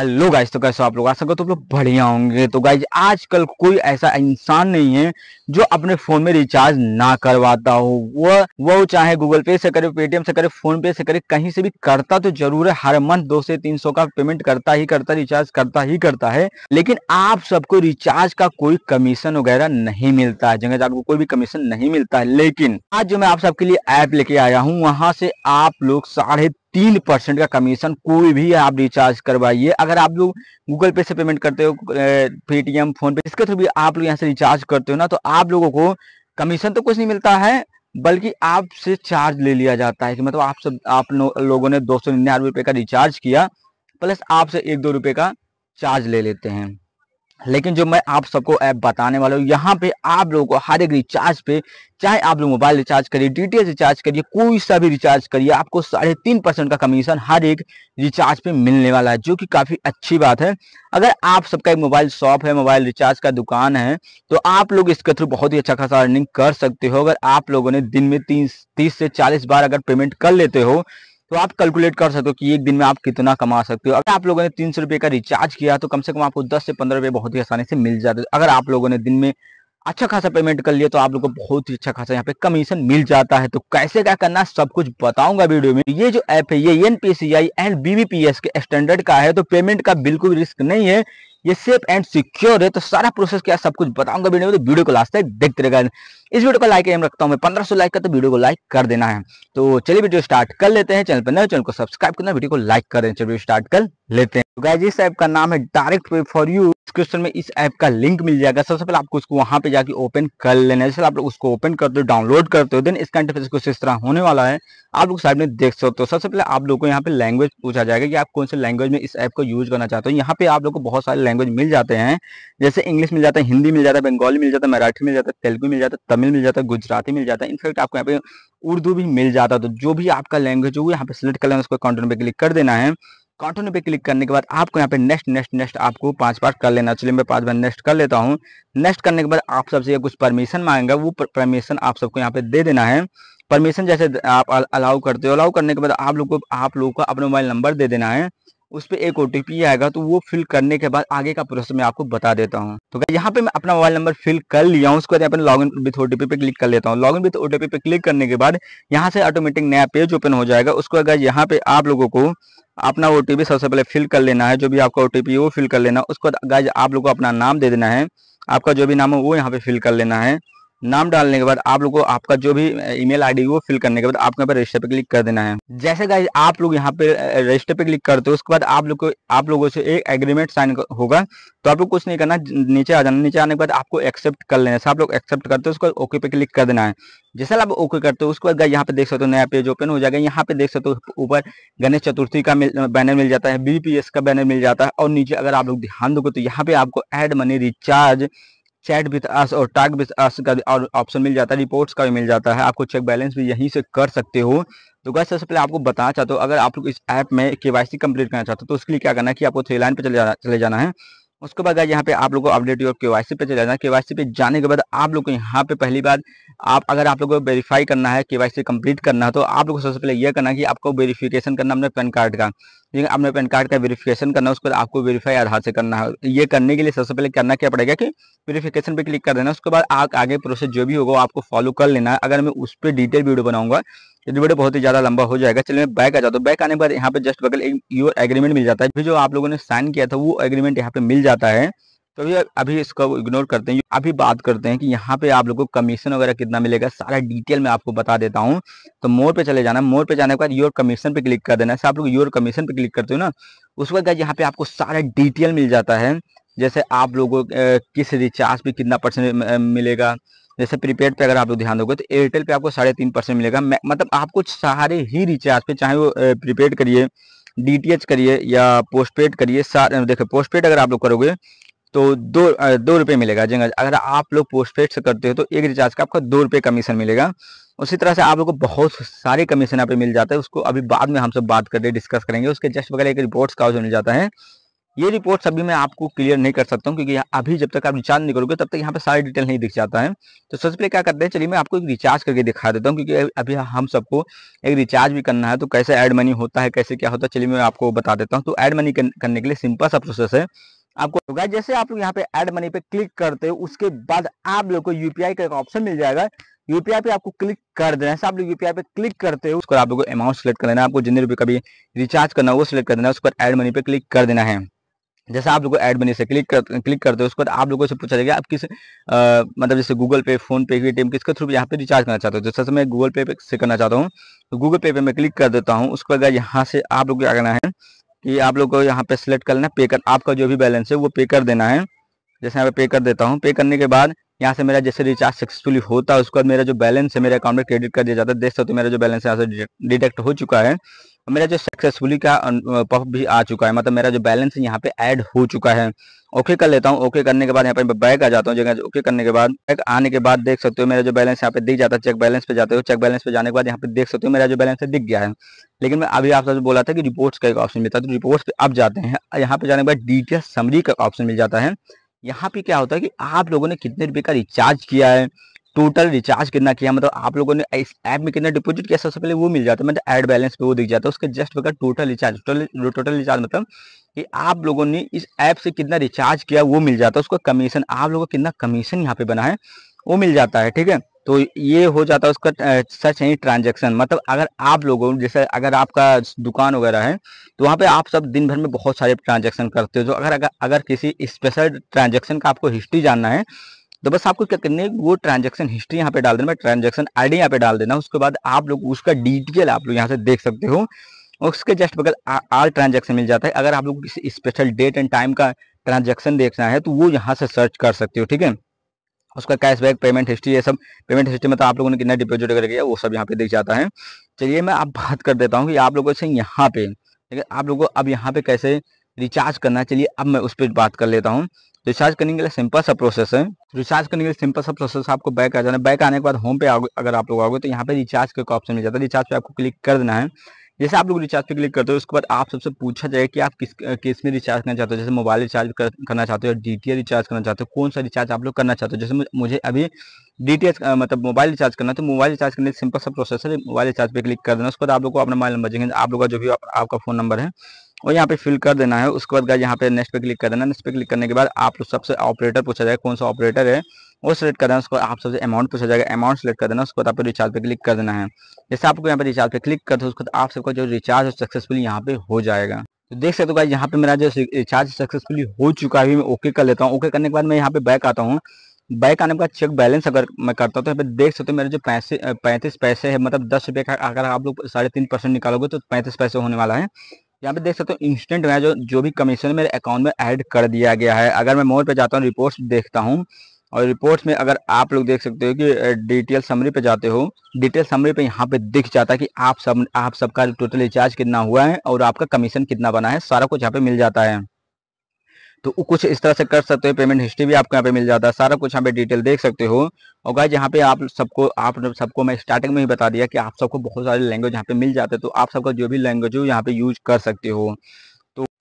hello guys तो कैसे आप लोग आशा करो तुम लोग बढ़िया होंगे तो गाइज आजकल कोई ऐसा इंसान नहीं है जो अपने फोन में रिचार्ज ना करवाता हो वह वो चाहे गूगल पे से करे पेटीएम से करे फोन पे से करे कहीं से भी करता तो जरूर है हर मंथ दो से तीन सौ का पेमेंट करता ही करता रिचार्ज करता ही करता है लेकिन आप सबको रिचार्ज का कोई कमीशन वगैरह नहीं मिलता है जगह आपको कोई भी कमीशन नहीं मिलता है लेकिन आज जो मैं आप सबके लिए ऐप लेके आया हूँ वहां से आप लोग साढ़े तीन परसेंट का कमीशन कोई भी आप रिचार्ज करवाइए अगर आप लोग गूगल पे से पेमेंट करते हो पेटीएम फोन पे इसके थ्रू भी आप लोग यहाँ से रिचार्ज करते हो ना तो आप लोगों को कमीशन तो कुछ नहीं मिलता है बल्कि आपसे चार्ज ले लिया जाता है कि मतलब आप सब आप लोगों ने दो सौ निन्यानवे रुपये का रिचार्ज किया प्लस आपसे एक दो रुपये का चार्ज ले लेते हैं लेकिन जो मैं आप सबको ऐप बताने वाला हूँ यहाँ पे आप लोगों को हर एक रिचार्ज पे चाहे आप लोग मोबाइल रिचार्ज करिए टी रिचार्ज करिए कोई सा भी रिचार्ज करिए आपको साढ़े तीन परसेंट का कमीशन हर एक रिचार्ज पे मिलने वाला है जो कि काफ़ी अच्छी बात है अगर आप सबका एक मोबाइल शॉप है मोबाइल रिचार्ज का दुकान है तो आप लोग इसके थ्रू बहुत ही अच्छा खासा अर्निंग कर सकते हो अगर आप लोगों ने दिन में तीस तीस से चालीस बार अगर पेमेंट कर लेते हो तो आप कैलकुलेट कर सकते हो कि एक दिन में आप कितना कमा सकते हो अगर आप लोगों ने तीन सौ रुपये का रिचार्ज किया तो कम से कम आपको दस से पंद्रह रुपये बहुत ही आसानी से मिल जाते अगर आप लोगों ने दिन में अच्छा खासा पेमेंट कर लिए तो आप लोग को बहुत ही अच्छा खासा यहाँ पे कमीशन मिल जाता है तो कैसे क्या करना सब कुछ बताऊंगा वीडियो में ये जो ऐप है ये एन पी एंड बीबीपीएस के स्टैंडर्ड का है तो पेमेंट का बिल्कुल रिस्क नहीं है ये सेफ एंड सिक्योर है तो सारा प्रोसेस क्या सब कुछ बताऊंगा वीडियो में तो वीडियो को लास्ट तक देखते रहेगा इस वीडियो को लाइक एम रखता हूँ मैं पंद्रह सौ लाइक का तो वीडियो को लाइक कर देना है तो चलिए वीडियो स्टार्ट कर लेते हैं चैनल पर नए चैनल को सब्सक्राइब करना वीडियो को लाइक कर देना चलिए स्टार्ट कर लेते हैं तो गाइज इस ऐप का नाम है डायरेक्ट पे फॉर यू डिस्क्रिप्शन में इस ऐप का लिंक मिल जाएगा सबसे पहले आपको उसको वहां पे जाके ओपन कर लेना है जैसे आप लोग उसको ओपन करते हो डाउनलोड करते हो देन इसका इंटरफेस कुछ इस तरह होने वाला है आप लोग साइड में देख सकते हो सबसे पहले आप लोग को यहाँ पे लैंग्वेज पूछा जाएगा कि आप कौन से लैंग्वेज में इस ऐप को यूज करना चाहते हो यहाँ पे आप लोग को बहुत सारे लैंग्वेज मिल जाते हैं जैसे इंग्लिश मिल जाता है हिंदी मिल जाता है बंगाली मिल जाता है मराठी मिल जाता है तेलुगु मिल जाता है तमिल मिल जाता है गुजराती मिल जाता है इनफैक्ट आपको यहाँ पे उर्दू भी मिल जाता है तो जो भी आपका लैंग्वेज हो यहाँ पे सिलेक्ट कर लेना उसको कंटेंट पे क्लिक कर देना है कॉटन पे क्लिक करने के बाद आपको यहाँ पे नेक्स्ट नेक्स्ट नेक्स्ट आपको पांच बार कर लेना चलिए मैं पांच बार नेक्स्ट कर लेता हूँ नेक्स्ट करने के बाद आप सबसे कुछ परमिशन मांगेगा वो परमिशन आप सबको यहाँ पे दे देना है परमिशन जैसे आप अलाउ करते हो अलाउ करने के बाद आप लोग को आप लोगों को अपना मोबाइल नंबर दे देना है उस पर एक ओ आएगा तो वो फिल करने के बाद आगे का प्रोसेस मैं आपको बता देता हूँ तो यहाँ पे मैं अपना मोबाइल नंबर फिल कर लिया हूँ उसके बाद लॉग इन विथ ओ पे क्लिक कर लेता हूँ लॉग इन विथ ओ पे क्लिक करने के बाद यहाँ से ऑटोमेटिक नया पेज ओपन हो जाएगा उसको अगर यहाँ पे आप लोगों को अपना ओ सबसे पहले फिल कर लेना है जो भी आपका ओ वो फिल कर लेना उसके बाद आप लोग को अपना नाम दे देना है आपका जो भी नाम है वो यहाँ पे फिल कर लेना है नाम डालने के बाद आप लोग को आपका जो भी ईमेल आईडी वो फिल करने के बाद आपको यहाँ पर रजिस्टर पे क्लिक कर देना है जैसे गाइज आप लोग यहाँ पे रजिस्टर पे क्लिक करते हो उसके बाद आप लोग को आप लोगों से एक एग्रीमेंट साइन होगा तो आप लोग कुछ नहीं करना नीचे आ जाना नीचे आने के बाद आपको एक्सेप्ट कर लेना है आप लोग एक्सेप्ट करते हो उसके बाद ओके पे क्लिक कर देना है जैसे आप ओके करते हो उसके बाद यहाँ पे देख सकते हो नया पेज ओपन हो जाएगा यहाँ पे देख सकते हो ऊपर गणेश चतुर्थी का बैनर मिल जाता है बीपीएस का बैनर मिल जाता है और नीचे अगर आप लोग ध्यान दोगे तो यहाँ पे आपको add money recharge chat with us और टाक विथ अस का और ऑप्शन मिल जाता है रिपोर्ट्स का भी मिल जाता है आपको चेक बैलेंस भी यहीं से कर सकते हो तो गैस सबसे पहले आपको बताना चाहता हूँ अगर आप लोग इस ऐप में के वाई सी कंप्लीट करना चाहते हो तो उसके लिए क्या करना है कि आपको थ्री लाइन पर चले जाना चले जाना है उसके बाद यहाँ पे आप लोगों को update your K Y C पे चले जाना के वाई सी पे जाने के बाद आप लोग को यहाँ पे पहली बार आप अगर आप लोगों को वेरीफाई करना है के वाई सी कम्प्लीट करना है तो आप लोग को सबसे पहले यह करना है कि आपको वेरीफिकेशन करना अपने पैन कार्ड का जी आपने पैन कार्ड का वेरिफिकेशन करना है उसके बाद आपको वेरीफाई आधार से करना है ये करने के लिए सबसे पहले करना क्या पड़ेगा कि वेरिफिकेशन पे क्लिक कर देना उसके बाद आप आगे प्रोसेस जो भी होगा आपको फॉलो कर लेना है अगर मैं उस पर डिटेल वीडियो बनाऊंगा ये वीडियो बहुत ही ज़्यादा लंबा हो जाएगा चलिए मैं बैक आ जाता हूँ बैक आने पर बाद यहाँ पे जस्ट बगल एक योर एग्रीमेंट मिल जाता है जो आप लोगों ने साइन किया था वो एग्रीमेंट यहाँ पे मिल जाता है तो अभी अभी इसको इग्नोर करते हैं अभी बात करते हैं कि यहाँ पे आप लोगों को कमीशन वगैरह कितना मिलेगा सारा डिटेल मैं आपको बता देता हूँ तो मोर पे चले जाना मोर पे जाने के बाद योर कमीशन पे क्लिक कर देना आप लोग योर कमीशन पे क्लिक करते हो ना उसके बाद यहाँ पे आपको सारा डिटेल मिल जाता है जैसे आप लोगों किस रिचार्ज पे कितना परसेंट मिलेगा जैसे प्रीपेड पे अगर आप लोग ध्यान दोगे तो एयरटेल पे आपको साढ़े तीन परसेंट मिलेगा मतलब आपको सारे ही रिचार्ज पे चाहे वो प्रीपेड करिए डीटीएच करिए या पोस्टपेड करिए देखो पोस्टपेड अगर आप लोग करोगे तो दो दो रुपये मिलेगा जी अगर आप लोग पोस्ट पेड से करते हो तो एक रिचार्ज का आपको दो रुपये कमीशन मिलेगा उसी तरह से आप लोग को बहुत सारे कमीशन यहाँ पे मिल जाते हैं उसको अभी बाद में हम सब बात कर रहे डिस्कस करेंगे उसके जस्ट वगैरह एक रिपोर्ट्स का मिल जाता है ये रिपोर्ट्स अभी मैं आपको क्लियर नहीं कर सकता हूँ क्योंकि अभी जब तक आप रिचार्ज नहीं करोगे तब तक यहाँ पे सारी डिटेल नहीं दिख जाता है तो सबसे पहले क्या करते हैं चलिए मैं आपको एक रिचार्ज करके दिखा देता हूँ क्योंकि अभी हम सबको एक रिचार्ज भी करना है तो कैसे ऐड मनी होता है कैसे क्या होता है चलिए मैं आपको बता देता हूँ तो ऐड मनी करने के लिए सिंपल सा प्रोसेस है आपको होगा जैसे आप लोग यहाँ पे एड मनी पे क्लिक करते हो उसके बाद आप लोग को यूपीआई का एक ऑप्शन मिल जाएगा यूपीआई पे आपको क्लिक कर देना है आप लोग यूपीआई पे क्लिक करते हो उसको आप लोग को अमाउंट सेलेक्ट कर देना आपको जितने रुपये का भी रिचार्ज करना है वो सिलेक्ट कर देना है उस पर एड मनी पे क्लिक कर देना है जैसे आप लोग को एड मनी से क्लिक कर क्लिक करते हो उसके बाद आप लोगों से पूछा जाएगा आप किस आ, मतलब जैसे गूगल पे फोन पे पेटीएम किसके थ्रू यहाँ पे रिचार्ज करना चाहते हो जैसे मैं गूगल पे से करना चाहता हूँ तो गूगल पे पे मैं क्लिक कर देता हूँ उसके बाद यहाँ से आप लोग क्या करना है कि आप लोग को यहाँ पे सिलेक्ट कर लेना पे कर आपका जो भी बैलेंस है वो पे कर देना है जैसे यहाँ पे पे कर देता हूँ पे करने के बाद यहाँ से मेरा जैसे रिचार्ज सक्सेसफुली होता है उसके बाद मेरा जो बैलेंस है मेरे अकाउंट में क्रेडिट कर दिया जाता है देख सकते हो मेरा जो बैलेंस यहाँ से डिटेक्ट हो चुका है मेरा जो सक्सेसफुली का पफ भी आ चुका है मतलब मेरा जो बैलेंस है यहाँ पे ऐड हो चुका है ओके कर लेता हूँ ओके करने के बाद यहाँ पे बैक आ जाता हूँ जगह ओके करने के बाद बैक आने के बाद देख सकते हो मेरा जो बैलेंस यहाँ पे दिख जाता है चेक बैलेंस पे जाते हो चेक बैलेंस पे जाने के बाद यहाँ पे देख सकते हो मेरा जो बैलेंस है दिख गया है लेकिन मैं अभी आप सबसे बोला था कि रिपोर्ट्स का एक ऑप्शन मिलता है तो रिपोर्ट्स पे आप जाते हैं यहाँ पे जाने के बाद डिटेल समरी का ऑप्शन मिल जाता है यहाँ पे क्या होता है कि आप लोगों ने कितने रुपए का रिचार्ज किया है टोटल रिचार्ज कितना किया मतलब आप लोगों ने इस ऐप में कितना डिपोजिट किया सबसे पहले वो मिल जाता है मतलब एड बैलेंस पे वो दिख जाता है उसके जस्ट बगैर total recharge total total recharge मतलब कि आप लोगों ने इस ऐप से कितना रिचार्ज किया वो मिल जाता है उसका कमीशन आप लोगों का कितना कमीशन यहाँ पे बना है वो मिल जाता है ठीक है तो ये हो जाता है उसका सच है ट्रांजेक्शन मतलब अगर आप लोगों जैसे अगर आपका दुकान वगैरह है तो वहाँ पे आप सब दिन भर में बहुत सारे ट्रांजेक्शन करते हो तो अगर अगर अगर किसी स्पेशल ट्रांजेक्शन का आपको हिस्ट्री जानना है तो बस आपको क्या करना है वो ट्रांजेक्शन हिस्ट्री यहाँ पे डाल देना ट्रांजेक्शन आई डी यहाँ पे डाल देना उसके बाद आप लोग उसका डिटेल आप लोग यहाँ से देख सकते हो उसके जस्ट बगल आल ट्रांजेक्शन मिल जाता है अगर आप लोग किसी स्पेशल डेट एंड टाइम का ट्रांजेक्शन देखना है तो वो यहाँ से सर्च कर सकते हो ठीक है उसका कैशबैक पेमेंट हिस्ट्री ये सब पेमेंट हिस्ट्री में तो आप लोगों ने कितना डिपोजिट कर किया वो सब यहाँ पे दिख जाता है चलिए मैं आप बात कर देता हूँ कि आप लोगों से यहाँ पे ठीक है आप लोगों को अब यहाँ पे कैसे रिचार्ज करना है चलिए अब मैं उस पर बात कर लेता हूँ रिचार्ज करने के लिए सिंपल सा प्रोसेस है रिचार्ज करने के लिए सिंपल सा प्रोसेस आपको बैक आ जाना बैक आने के बाद होम पे अगर आप लोग आओगे तो यहाँ पे रिचार्ज का ऑप्शन मिल जाता है रिचार्ज पे आपको क्लिक कर देना है जैसे आप लोग रिचार्ज पे क्लिक करते हो उसके बाद आप सबसे पूछा जाएगा कि आप किस किस में रिचार्ज करना चाहते हो जैसे मोबाइल रिचार्ज कर, करना चाहते हो या डी रिचार्ज करना चाहते हो कौन सा रिचार्ज आप लोग करना चाहते हो जैसे मुझे अभी डी मतलब मोबाइल रिचार्ज करना तो मोबाइल रिचार्ज करने सिंपल सा प्रोसेस है मोबाइल रिचार्ज पे क्लिक कर देना उसके बाद आप लोग को अपना मोबाइल नंबर देंगे आप लोग का जो भी आपका फ़ोन नंबर है और यहाँ पे फिल कर देना है उसके बाद यहाँ पे नेक्स्ट पे क्लिक कर देना नेक्स्ट पे क्लिक करने के बाद आप लोग सबसे ऑपरेटर पूछा जाए कौन सा ऑपरेटर है वो सेलेक्ट कर देना उसको आप सबसे अमाउंट पूछा जाएगा अमाउंट सेलेक्ट कर देना उसके बाद तो आपको रिचार्ज पे क्लिक कर देना है जैसे आपको यहाँ पे रिचार्ज पे क्लिक कर दो उसके बाद तो आप सबका जो रिचार्ज सक्सेसफुल यहाँ पे हो जाएगा तो देख सकते हो गाइस यहाँ पे मेरा जो रिचार्ज सक्सेसफुली हो चुका है अभी मैं ओके कर लेता हूँ ओके करने के बाद मैं यहाँ पे बैक आता हूँ बैक आने के बाद चेक बैलेंस अगर मैं करता हूँ तो यहाँ पे देख सकते हो मेरे जो पैसे पैंतीस पैसे है मतलब दस रुपये का अगर आप लोग साढ़े तीन परसेंट निकालोगे तो पैंतीस पैसे होने वाला है यहाँ पे देख सकते हो इंस्टेंट मैं जो जो भी कमीशन मेरे अकाउंट में ऐड कर दिया गया है अगर मैं मोर पे जाता हूँ रिपोर्ट देखता हूँ और रिपोर्ट्स में अगर आप लोग देख सकते हो कि डिटेल समरी पे जाते हो डिटेल समरी पे यहाँ पे दिख जाता है कि आप सब आप सबका टोटल रिचार्ज कितना हुआ है और आपका कमीशन कितना बना है सारा कुछ यहाँ पे मिल जाता है तो कुछ इस तरह से कर सकते हो पेमेंट हिस्ट्री भी आपको यहाँ पे मिल जाता है सारा कुछ यहाँ पे डिटेल देख सकते हो और गाय यहाँ पे आप सबको आप सबको मैं स्टार्टिंग में ही बता दिया कि आप सबको बहुत सारे लैंग्वेज यहाँ पे मिल जाते हैं तो आप सबका जो भी लैंग्वेज हो यहाँ पे यूज कर सकते हो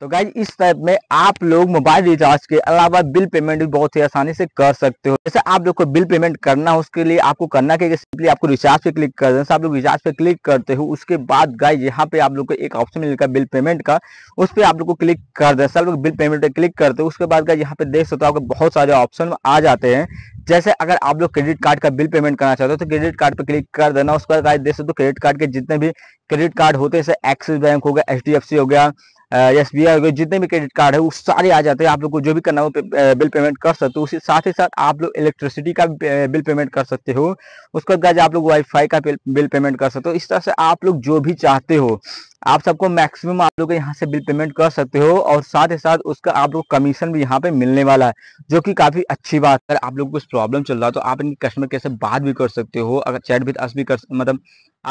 तो गाइज इस टाइप में आप लोग मोबाइल रिचार्ज के अलावा बिल पेमेंट भी बहुत ही आसानी से कर सकते हो जैसे आप लोग को बिल पेमेंट करना हो उसके लिए आपको करना क्या सिंपली आपको रिचार्ज पे क्लिक कर देना आप लोग रिचार्ज पे क्लिक करते हो उसके बाद गाइज यहाँ पे आप लोग को एक ऑप्शन मिलेगा बिल पेमेंट का उस पर आप लोग को क्लिक कर देना सब लोग बिल पेमेंट पे क्लिक करते हो उसके बाद गाइज यहाँ पे देख सकते हो आपको बहुत सारे ऑप्शन आ जाते हैं जैसे अगर आप लोग क्रेडिट कार्ड का बिल पेमेंट करना चाहते हो तो क्रेडिट कार्ड पर क्लिक कर देना उसके बाद गाइज देख सकते हो क्रेडिट कार्ड के जितने भी क्रेडिट कार्ड होते हैं जैसे एक्सिस बैंक हो गया एच हो गया एस बी आई जितने भी क्रेडिट कार्ड है वो सारे आ जाते हैं आप लोग को जो भी करना हो बिल पेमेंट कर सकते हो उसी साथ ही साथ आप लोग इलेक्ट्रिसिटी का बिल पेमेंट कर सकते हो उसके बाद आप लोग वाईफाई का बिल पेमेंट कर सकते हो इस तरह से आप लोग जो भी चाहते हो आप सबको मैक्सिमम आप लोग यहाँ से बिल पेमेंट कर सकते हो और साथ ही साथ उसका आप लोग कमीशन भी यहाँ पे मिलने वाला है जो कि काफ़ी अच्छी बात है आप लोग कुछ प्रॉब्लम चल रहा है तो आप इनकी कस्टमर केयर से बात भी कर सकते हो अगर चैट भी अस भी कर मतलब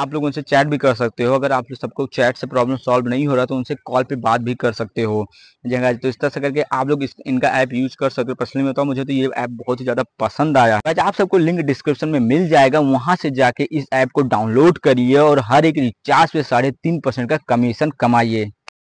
आप लोग उनसे चैट भी कर सकते हो अगर आप लोग सबको चैट से प्रॉब्लम सॉल्व नहीं हो रहा तो उनसे कॉल पे बात भी कर सकते हो जगह तो इस तरह से करके आप लोग इस, इनका ऐप यूज कर सकते हो पर्सनली तो मुझे तो ये ऐप बहुत ही ज़्यादा पसंद आया है आप सबको लिंक डिस्क्रिप्शन में मिल जाएगा वहां से जाके इस ऐप को डाउनलोड करिए और हर एक रिचार्ज पे साढ़े तीन परसेंट का कमीशन कमाइए